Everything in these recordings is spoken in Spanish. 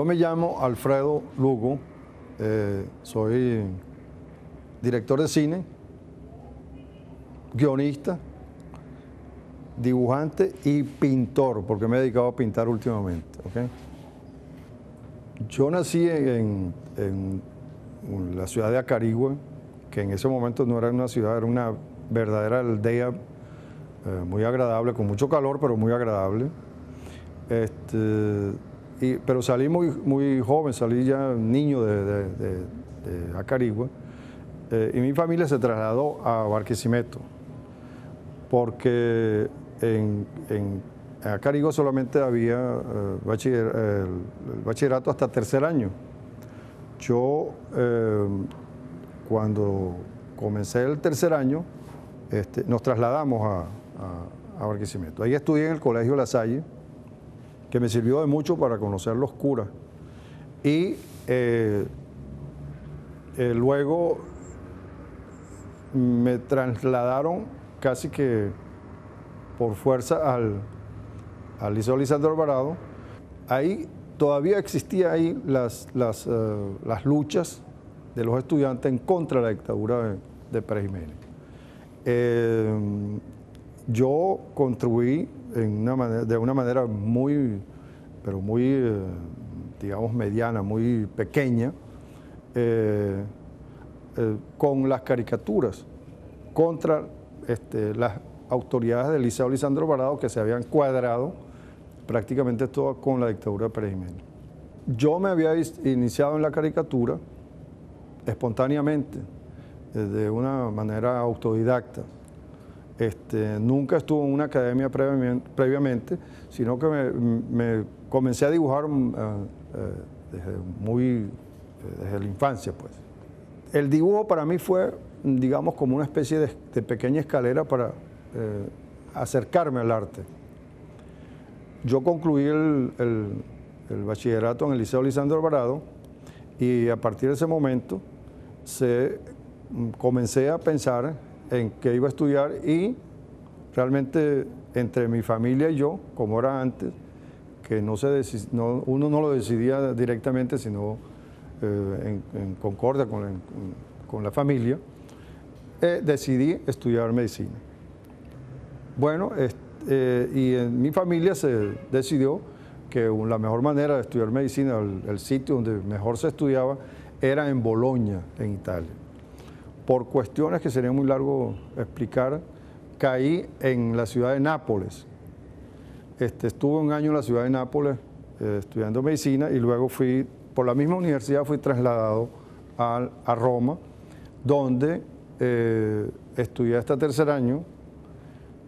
Yo me llamo Alfredo Lugo, eh, soy director de cine, guionista, dibujante y pintor, porque me he dedicado a pintar últimamente. Yo nací en, la ciudad de Acarigua, que en ese momento no era una ciudad, era una verdadera aldea eh, muy agradable, con mucho calor, pero muy agradable. Este, pero salí muy, muy joven, salí ya niño de, de, Acarigua. Eh, y mi familia se trasladó a Barquisimeto, porque en, en Acarigua solamente había eh, el, bachillerato hasta tercer año. Yo, em, cuando comencé el tercer año, este, nos trasladamos a, a Barquisimeto. Ahí estudié en el Colegio La Salle, que me sirvió de mucho para conocer los curas. Y eh, eh, luego me trasladaron casi que por fuerza al, al Liceo Lisandro Alvarado. Ahí todavía existían ahí las, eh, las, luchas de los estudiantes en contra de la dictadura de, Pérez Jiménez. yo construí de una manera muy, pero muy, eh, digamos, mediana, muy pequeña, eh, eh, con las caricaturas contra este, las autoridades de Liceo Lisandro Varado que se habían cuadrado prácticamente todo con la dictadura de Pérez Yo me había iniciado en la caricatura espontáneamente, de una manera autodidacta. Este, nunca estuve en una academia previamente, sino que me, comencé a dibujar mm, eh, eh, desde muy eh, desde la infancia, pues. El dibujo para mí fue, digamos, como una especie de, pequeña escalera para acercarme al arte. Yo concluí el, bachillerato en el Liceo Lisandro Alvarado y a partir de ese momento se, mm, comencé a pensar en que iba a estudiar y realmente entre mi familia y yo, como era antes, que no se uno no lo decidía directamente, sino eh, en, concordia con la, familia, eh, decidí estudiar medicina. Bueno, eh, y en mi familia se decidió que la mejor manera de estudiar medicina, el, el sitio donde mejor se estudiaba, era en Bolonia, en Italia por cuestiones que sería muy largo explicar, caí en la ciudad de Nápoles. Este, estuve un año en la ciudad de Nápoles eh, estudiando medicina y luego fui, por la misma universidad, fui trasladado a, Roma, donde eh, estudié hasta tercer año,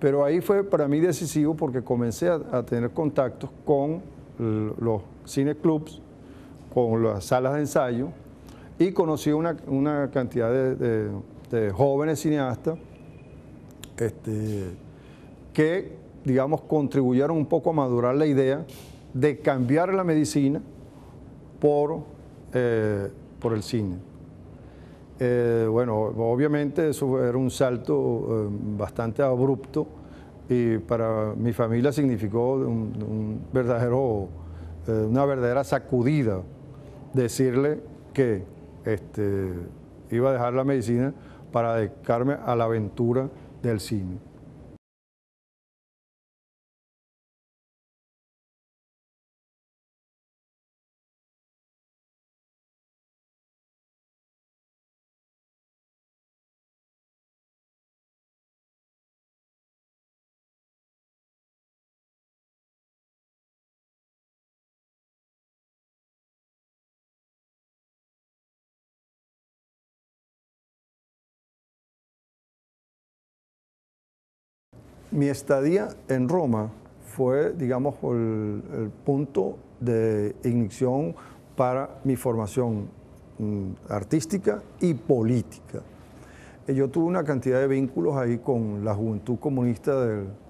pero ahí fue para mí decisivo porque comencé a, a tener contactos con los cineclubs, con las salas de ensayo, y conocí una, cantidad de, jóvenes cineastas este, que, digamos, contribuyeron un poco a madurar la idea de cambiar la medicina por, eh, por el cine. Eh, bueno, obviamente eso era un salto eh, bastante abrupto y para mi familia significó un verdadero, una verdadera sacudida decirle que este, iba a dejar la medicina para dedicarme a la aventura del cine. mi estadía en Roma fue, digamos, el, punto de ignición para mi formación mm, artística y política. Eh, yo tuve una cantidad de vínculos ahí con la juventud comunista de,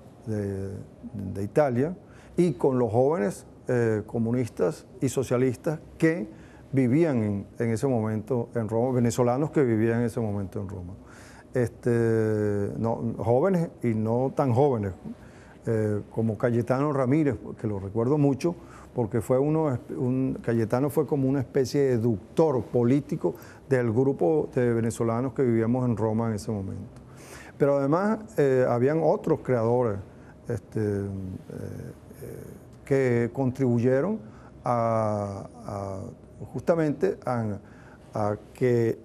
Italia y con los jóvenes eh, comunistas y socialistas que vivían en ese momento en Roma, venezolanos que vivían en ese momento en Roma este, jóvenes y no tan jóvenes, eh, como Cayetano Ramírez, que lo recuerdo mucho, porque fue uno, un, Cayetano fue como una especie de político del grupo de venezolanos que vivíamos en Roma en ese momento. Pero además eh, habían otros creadores este, eh, que contribuyeron a, justamente a que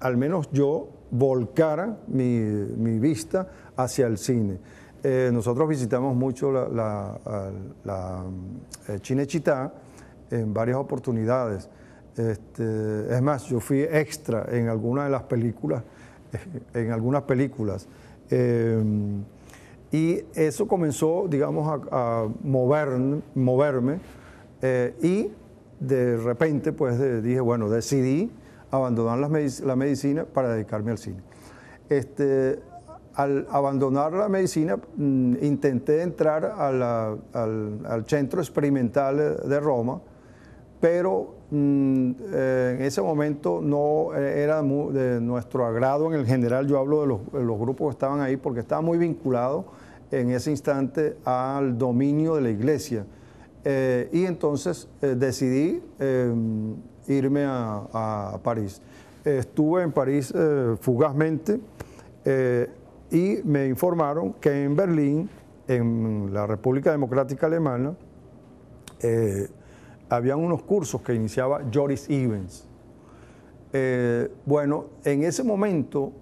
al menos yo volcara mi, vista hacia el cine. Eh, nosotros visitamos mucho la, la, la, eh, en varias oportunidades. Este, es más, yo fui extra en algunas de las películas, en algunas películas. Eh, y eso comenzó, digamos, a, mover, moverme. y de repente, pues dije, bueno, decidí abandonar la, medicina para dedicarme al cine. Este, al abandonar la medicina, mm, intenté entrar al, centro experimental de Roma, pero mm, eh, en ese momento no eh, era de nuestro agrado en el general, yo hablo de los, grupos que estaban ahí, porque estaba muy vinculado en ese instante al dominio de la iglesia. Eh, y entonces decidí em, irme a, París. Estuve en París eh, fugazmente eh, y me informaron que en Berlín, en la República Democrática Alemana, eh, habían unos cursos que iniciaba Joris Evans. bueno, en ese momento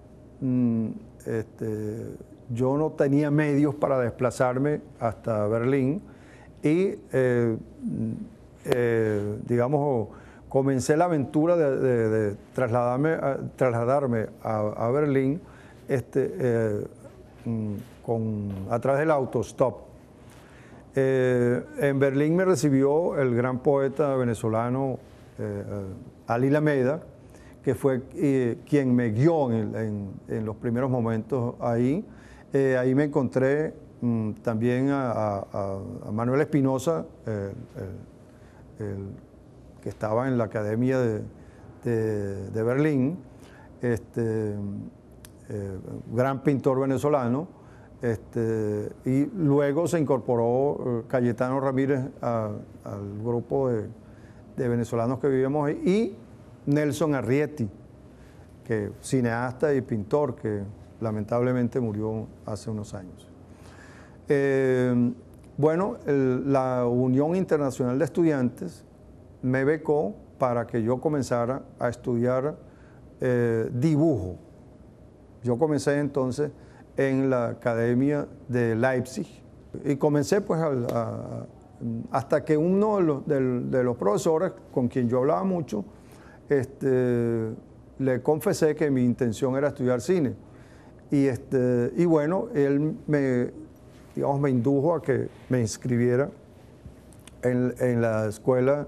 mm, este, yo no tenía medios para desplazarme hasta Berlín y, mm, digamos, comencé la aventura de, trasladarme, a, Berlín este, eh, mm, con, a través del autostop. stop. Eh, en Berlín me recibió el gran poeta venezolano eh, Ali Lameda, que fue eh, quien me guió en, los primeros momentos ahí. ahí me encontré mm, también a, Manuel Espinosa, que estaba en la Academia de, Berlín, este, eh, gran pintor venezolano, este, y luego se incorporó eh, Cayetano Ramírez al grupo de, venezolanos que vivimos ahí, y Nelson Arrieti, que cineasta y pintor que lamentablemente murió hace unos años. Eh, bueno, la Unión Internacional de Estudiantes me becó para que yo comenzara a estudiar eh, dibujo. Yo comencé entonces en la Academia de Leipzig y comencé pues hasta que uno de los, profesores con quien yo hablaba mucho, este, le confesé que mi intención era estudiar cine. Y, este, y bueno, él me, digamos, me indujo a que me inscribiera en la escuela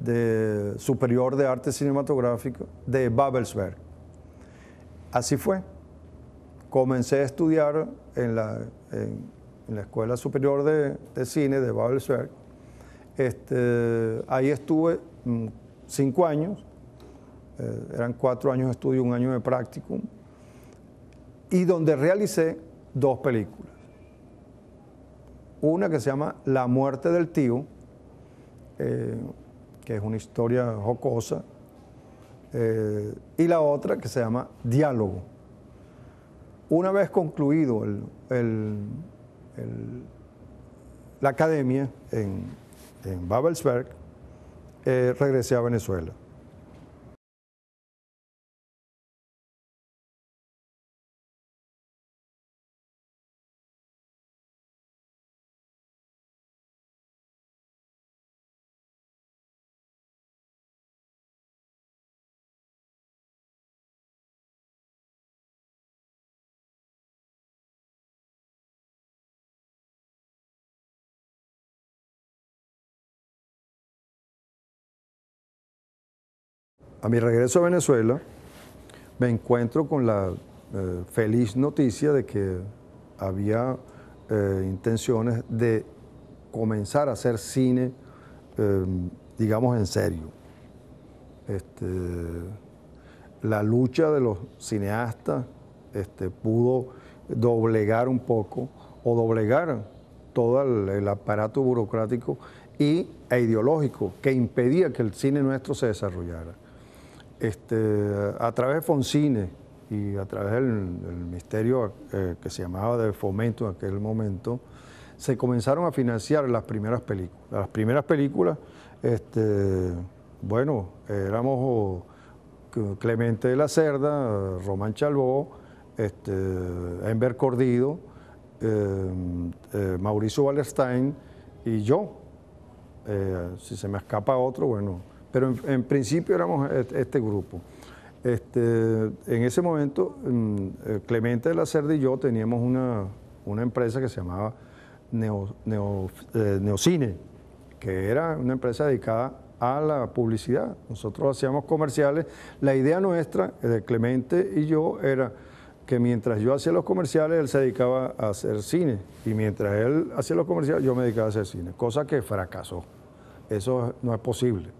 de Superior de Arte Cinematográfico de Babelsberg. Así fue. Comencé a estudiar en la, en, la Escuela Superior de, Cine de Babelsberg. Este, ahí estuve mm, cinco años, eh, eran cuatro años de estudio, un año de practicum, y donde realicé dos películas. Una que se llama La muerte del tío, eh, que es una historia jocosa, eh, y la otra que se llama Diálogo. Una vez concluido la academia en, Babelsberg, eh, regresé a Venezuela. a mi regreso a Venezuela, me encuentro con la eh, feliz noticia de que había eh, intenciones de comenzar a hacer cine, em, digamos, en serio. Este, la lucha de los cineastas este, pudo doblegar un poco o doblegar todo el, aparato burocrático y, e ideológico que impedía que el cine nuestro se desarrollara este, a través de Foncine y a través del, misterio eh, que se llamaba de fomento en aquel momento, se comenzaron a financiar las primeras películas. Las primeras películas, este, bueno, éramos Clemente de la Cerda, Román Chalbó, este, Cordido, eh, eh, Mauricio Wallerstein y yo. si se me escapa otro, bueno, pero en, principio éramos e, este grupo. Este, en ese momento, mm, eh, Clemente de la Cerda y yo teníamos una, empresa que se llamaba Neo, eh, Neocine, que era una empresa dedicada a la publicidad. Nosotros hacíamos comerciales. La idea nuestra, eh, de Clemente y yo, era que mientras yo hacía los comerciales, él se dedicaba a hacer cine. Y mientras él hacía los comerciales, yo me dedicaba a hacer cine, cosa que fracasó. Eso no es posible.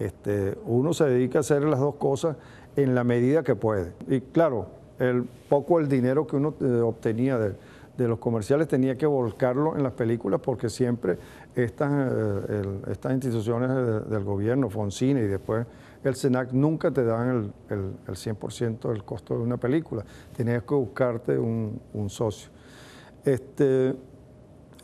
Este, uno se dedica a hacer las dos cosas en la medida que puede. Y claro, el poco el dinero que uno eh, obtenía de, los comerciales tenía que volcarlo en las películas porque siempre estas, eh, estas instituciones del gobierno, Foncine y después el SENAC, nunca te dan el, 100% del costo de una película. Tenías que buscarte un, socio. Este,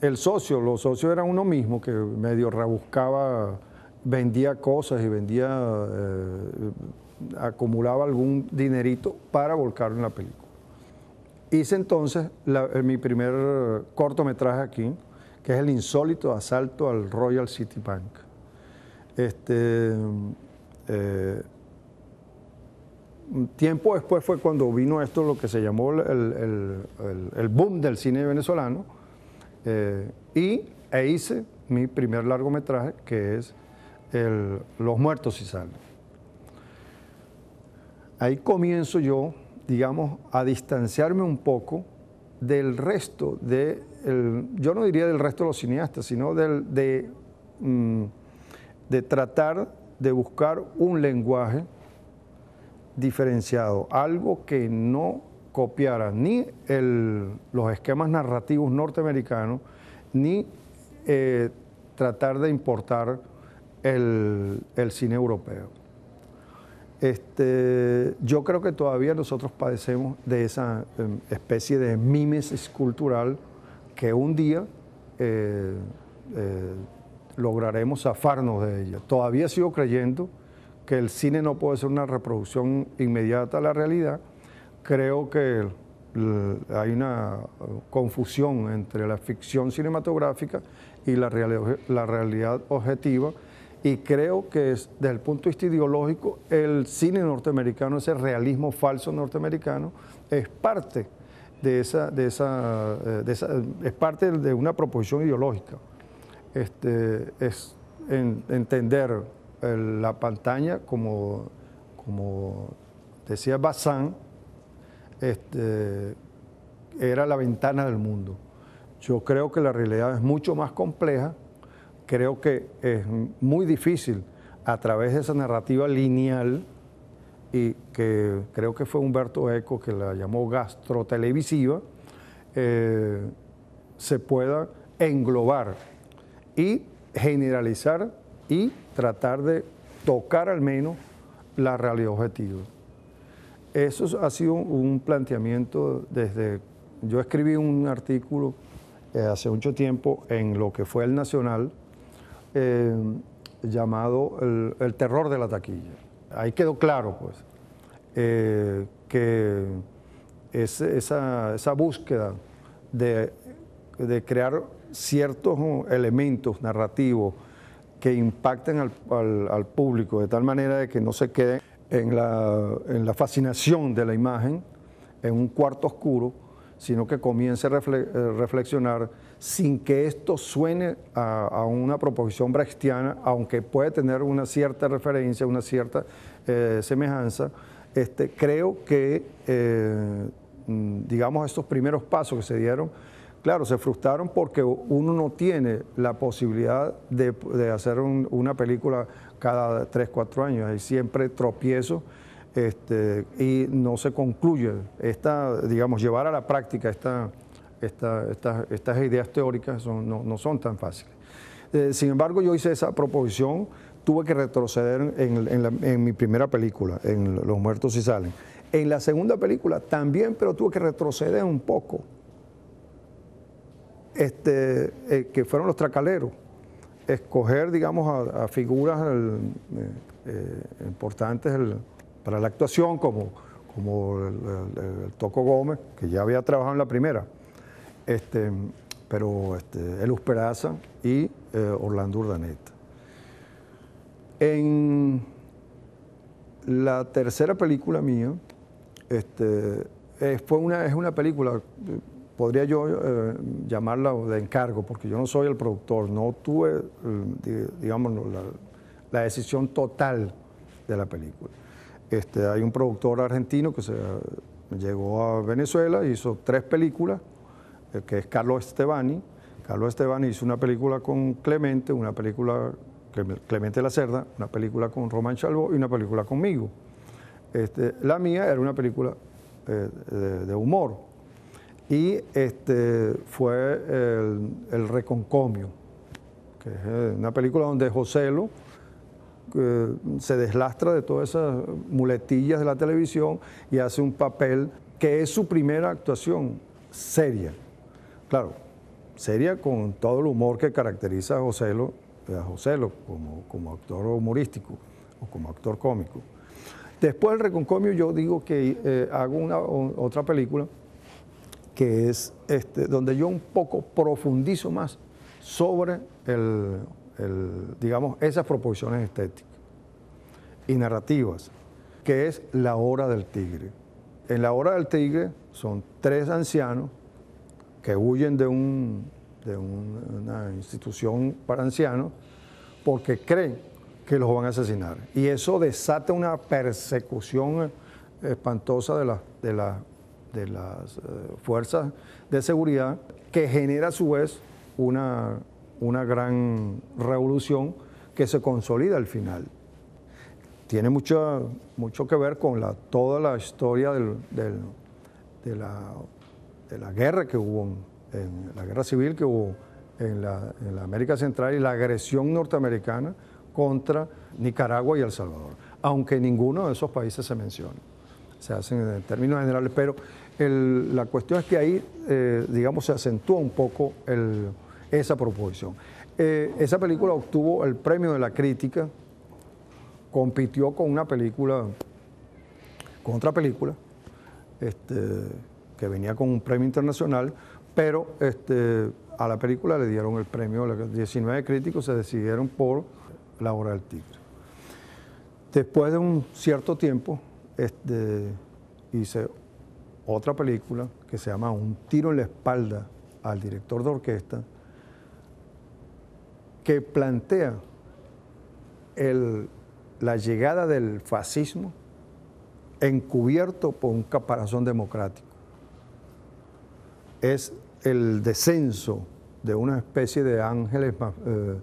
el socio, los socios eran uno mismo que medio rebuscaba vendía cosas y vendía, eh, acumulaba algún dinerito para volcar en la película. Hice entonces eh, mi primer cortometraje aquí, que es el insólito asalto al Royal City Bank. Este, eh, tiempo después fue cuando vino esto, lo que se llamó el, boom del cine venezolano, y e hice mi primer largometraje, que es los muertos y salen Ahí comienzo yo, digamos, a distanciarme un poco del resto de, yo no diría del resto de los cineastas, sino del, de, mm, de tratar de buscar un lenguaje diferenciado, algo que no copiara ni los esquemas narrativos norteamericanos, ni eh, tratar de importar el, cine europeo. Este, yo creo que todavía nosotros padecemos de esa em, especie de mimesis cultural que un día eh, eh, lograremos zafarnos de ella. Todavía sigo creyendo que el cine no puede ser una reproducción inmediata a la realidad. Creo que hay una uh, confusión entre la ficción cinematográfica y la, la realidad objetiva y creo que desde el punto de vista ideológico, el cine norteamericano, ese realismo falso norteamericano, es parte de esa, de esa, eh, es parte de una proposición ideológica. Este, es entender eh, la pantalla como, como decía Bazán, este, era la ventana del mundo. Yo creo que la realidad es mucho más compleja creo que es muy difícil a través de esa narrativa lineal y que creo que fue Humberto Eco que la llamó gastrotelevisiva, eh, se pueda englobar y generalizar y tratar de tocar al menos la realidad objetiva. Eso ha sido un planteamiento desde... Yo escribí un artículo eh, hace mucho tiempo en lo que fue el Nacional, eh, llamado el, terror de la taquilla. Ahí quedó claro, pues, eh, que esa, búsqueda de, crear ciertos elementos narrativos que impacten al, público de tal manera de que no se quede en la, fascinación de la imagen, en un cuarto oscuro, sino que comience a eh, reflexionar sin que esto suene a, una proposición brechtiana, aunque puede tener una cierta referencia, una cierta eh, semejanza, este, creo que, eh, mm, digamos, estos primeros pasos que se dieron, claro, se frustraron porque uno no tiene la posibilidad de, hacer una película cada 3, 4 años, hay siempre tropiezos. Este, y no se concluye esta, digamos, llevar a la práctica esta, estas ideas teóricas no, son tan fáciles. Eh, sin embargo, yo hice esa proposición, tuve que retroceder en, mi primera película, en Los muertos y salen. En la segunda película también, pero tuve que retroceder un poco. Este, eh, que fueron los tracaleros, escoger, digamos, a, figuras eh, importantes para la actuación, como, como el, Toco Gómez, que ya había trabajado en la primera, este, pero este, Elus Peraza y eh, Orlando Urdaneta En la tercera película mía, este, fue una, es una película, podría yo eh, llamarla de encargo, porque yo no soy el productor, no tuve, eh, la, la, decisión total de la película. Este, hay un productor argentino que se, llegó a Venezuela, hizo tres películas, eh, que es Carlos Estebani. Carlos Estebani hizo una película con Clemente, una película Clemente la Cerda, una película con Román Chalvo y una película conmigo. Este, la mía era una película eh, de, humor y este, fue el, Reconcomio, que es eh, una película donde Joselo se deslastra de todas esas muletillas de la televisión y hace un papel que es su primera actuación seria claro, seria con todo el humor que caracteriza a Joselo, a como, actor humorístico o como actor cómico. Después del Reconcomio yo digo que eh, hago una, otra película que es este, donde yo un poco profundizo más sobre digamos, esas proposiciones estéticas y narrativas, que es La Hora del Tigre. En La Hora del Tigre son tres ancianos que huyen de, un, una institución para ancianos porque creen que los van a asesinar. Y eso desata una persecución eh, espantosa de, de, de las eh, fuerzas de seguridad que genera a su vez una, una gran revolución que se consolida al final. Tiene mucho, mucho que ver con la, toda la historia de la de la guerra que hubo, en, la guerra civil que hubo en la, América Central y la agresión norteamericana contra Nicaragua y El Salvador, aunque ninguno de esos países se menciona. Se hacen en términos generales, pero la cuestión es que ahí, eh, digamos, se acentúa un poco esa proposición. Eh, esa película obtuvo el premio de la crítica, compitió con una película, con otra película, este, que venía con un premio internacional, pero este, a la película le dieron el premio, 19 críticos se decidieron por La Hora del Tigre. Después de un cierto tiempo, este, hice otra película que se llama Un tiro en la espalda al director de orquesta, que plantea la llegada del fascismo encubierto por un caparazón democrático es el descenso de una especie de ángeles eh,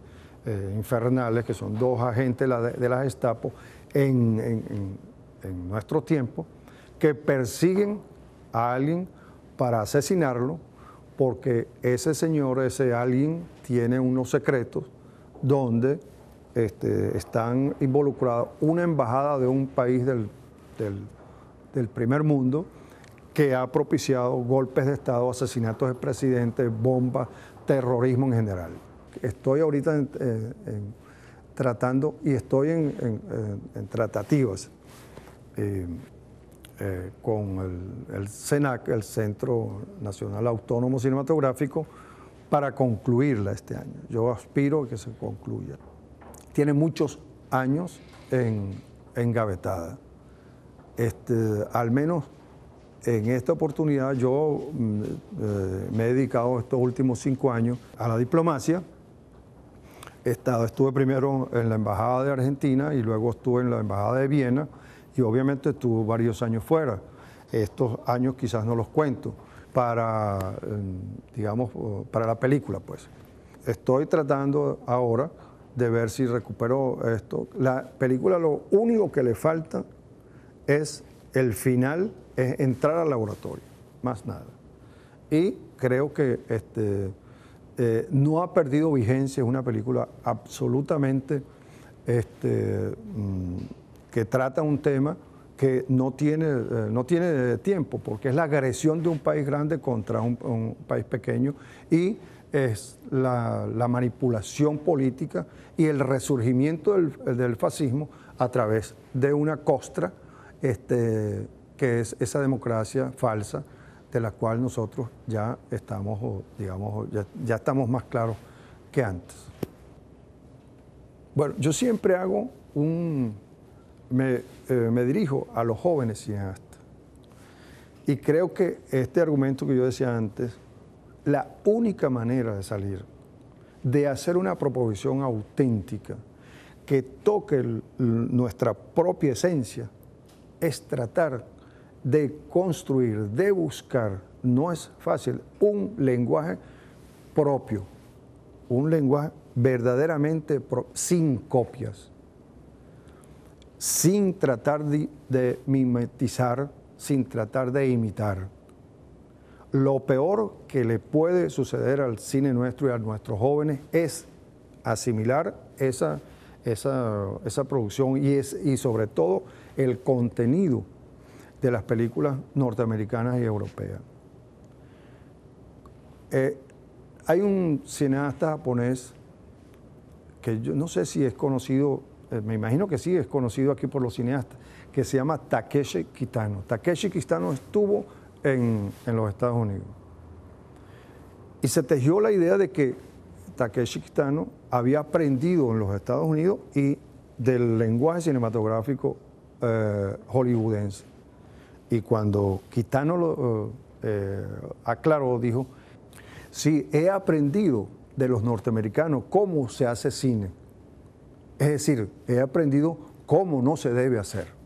eh, infernales, que son dos agentes de las Gestapo, en, nuestro tiempo, que persiguen a alguien para asesinarlo, porque ese señor, ese alguien, tiene unos secretos donde este, están involucrados una embajada de un país del primer mundo que ha propiciado golpes de Estado, asesinatos de presidentes, bombas, terrorismo en general. Estoy ahorita eh, tratando y estoy en, eh, tratativas eh, con el, CENAC, el Centro Nacional Autónomo Cinematográfico, para concluirla este año. Yo aspiro a que se concluya. Tiene muchos años en, engavetada. Este, al menos en esta oportunidad yo mm, eh, me he dedicado estos últimos cinco años a la diplomacia. estuve primero en la Embajada de Argentina y luego estuve en la Embajada de Viena y obviamente estuve varios años fuera. Estos años quizás no los cuento para, em, digamos, para la película, pues. Estoy tratando ahora de ver si recupero esto. La película lo único que le falta es el final es entrar al laboratorio, más nada. Y creo que este, eh, no ha perdido vigencia, es una película absolutamente este, mm, que trata un tema que no tiene, eh, no tiene tiempo, porque es la agresión de un país grande contra un, país pequeño y es la, manipulación política y el resurgimiento del, del, fascismo a través de una costra este, que es esa democracia falsa de la cual nosotros ya estamos, digamos, ya, estamos más claros que antes. Bueno, yo siempre hago un, me, eh, dirijo a los jóvenes hasta. Y creo que este argumento que yo decía antes, la única manera de salir, de hacer una proposición auténtica que toque nuestra propia esencia, es tratar de construir, de buscar, no es fácil, un lenguaje propio, un lenguaje verdaderamente sin copias, sin tratar de, de mimetizar, sin tratar de imitar. Lo peor que le puede suceder al cine nuestro y a nuestros jóvenes es asimilar esa, esa, esa producción y, es, y sobre todo el contenido de las películas norteamericanas y europeas. Eh, hay un cineasta japonés que yo no sé si es conocido, eh, me imagino que sí es conocido aquí por los cineastas, que se llama Takeshi Kitano. Takeshi Kitano estuvo en, los Estados Unidos. Y se tejió la idea de que Takeshi Kitano había aprendido en los Estados Unidos y del lenguaje cinematográfico eh, hollywoodense. Y cuando Quitano lo eh, eh, aclaró, dijo, sí, he aprendido de los norteamericanos cómo se hace cine. Es decir, he aprendido cómo no se debe hacer.